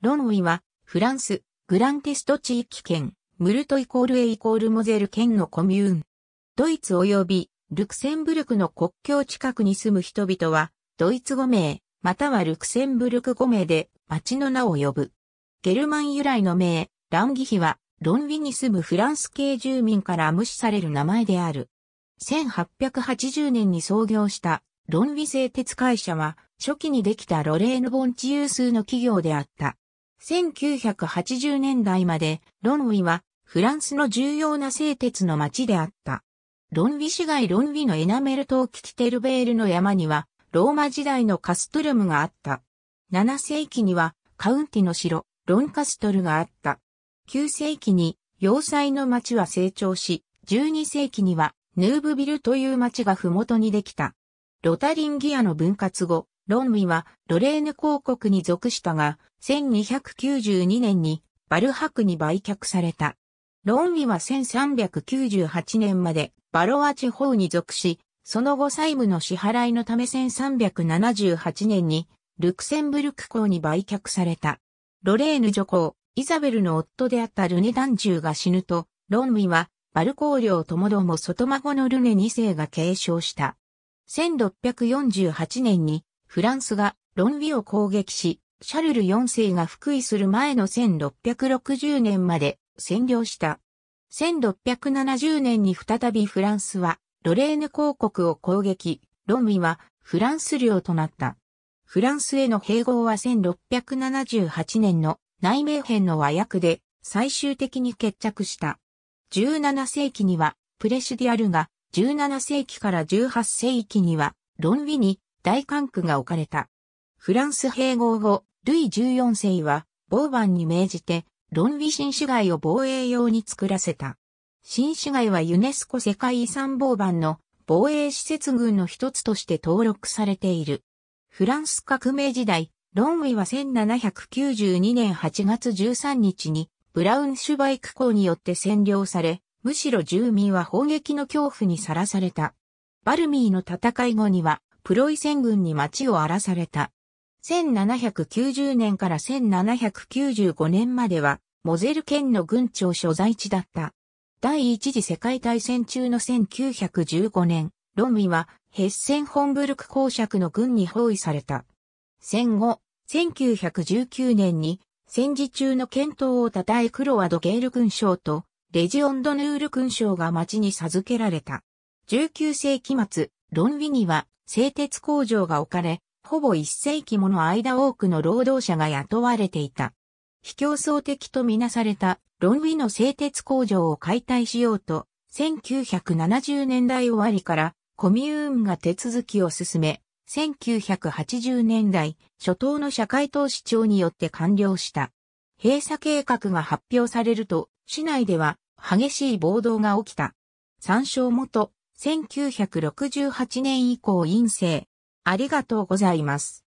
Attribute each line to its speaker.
Speaker 1: ロンウィは、フランス、グランテスト地域圏、ムルトイコールエイコールモゼル県のコミューン。ドイツ及び、ルクセンブルクの国境近くに住む人々は、ドイツ語名、またはルクセンブルク語名で、町の名を呼ぶ。ゲルマン由来の名、ランギヒは、ロンウィに住むフランス系住民から無視される名前である。1880年に創業したロンウィ製鉄会社は、初期にできたロレーヌ・ボンチ有数の企業であった。1980年代までロンウィはフランスの重要な製鉄の町であった。ロンウィ市街ロンウィのエナメル島キキテルベールの山にはローマ時代のカストルムがあった。7世紀にはカウンティの城ロンカストルがあった。9世紀に要塞の町は成長し、12世紀にはヌーブビルという町が麓にできた。ロタリンギアの分割後、ロンウィはロレーヌ公国に属したが、1292年にバルハクに売却された。ロンウィは1398年までバロア地方に属し、その後債務の支払いのため1378年にルクセンブルク公に売却された。ロレーヌ女公、イザベルの夫であったルネ団中が死ぬと、ロンウィはバル公領ともども外孫のルネ2世が継承した。1648年にフランスがロンウィを攻撃し、シャルル4世が復位する前の1660年まで占領した。1670年に再びフランスはロレーヌ公国を攻撃、ロンウィはフランス領となった。フランスへの併合は1678年の内名編の和訳で最終的に決着した。17世紀にはプレシュディアルが17世紀から18世紀にはロンウィに大管区が置かれた。フランス併合後、ルイ14世は、ボーバンに命じて、ロンウィ新市街を防衛用に作らせた。新市街はユネスコ世界遺産ボーバンの防衛施設群の一つとして登録されている。フランス革命時代、ロンウィは1792年8月13日にブラウンシュバイク校によって占領され、むしろ住民は砲撃の恐怖にさらされた。バルミーの戦い後にはプロイセン軍に町を荒らされた。1790年から1795年までは、モゼル県の軍庁所在地だった。第一次世界大戦中の1915年、ロミはヘッセンホンブルク公爵の軍に包囲された。戦後、1919年に戦時中の検討を称えクロワドゲール勲章とレジオンドヌール勲章が町に授けられた。19世紀末、ロンウィには製鉄工場が置かれ、ほぼ一世紀もの間多くの労働者が雇われていた。非競争的とみなされたロンウィの製鉄工場を解体しようと、1970年代終わりからコミューンが手続きを進め、1980年代初頭の社会投資庁によって完了した。閉鎖計画が発表されると、市内では激しい暴動が起きた。参照元、1968年以降陰性。ありがとうございます。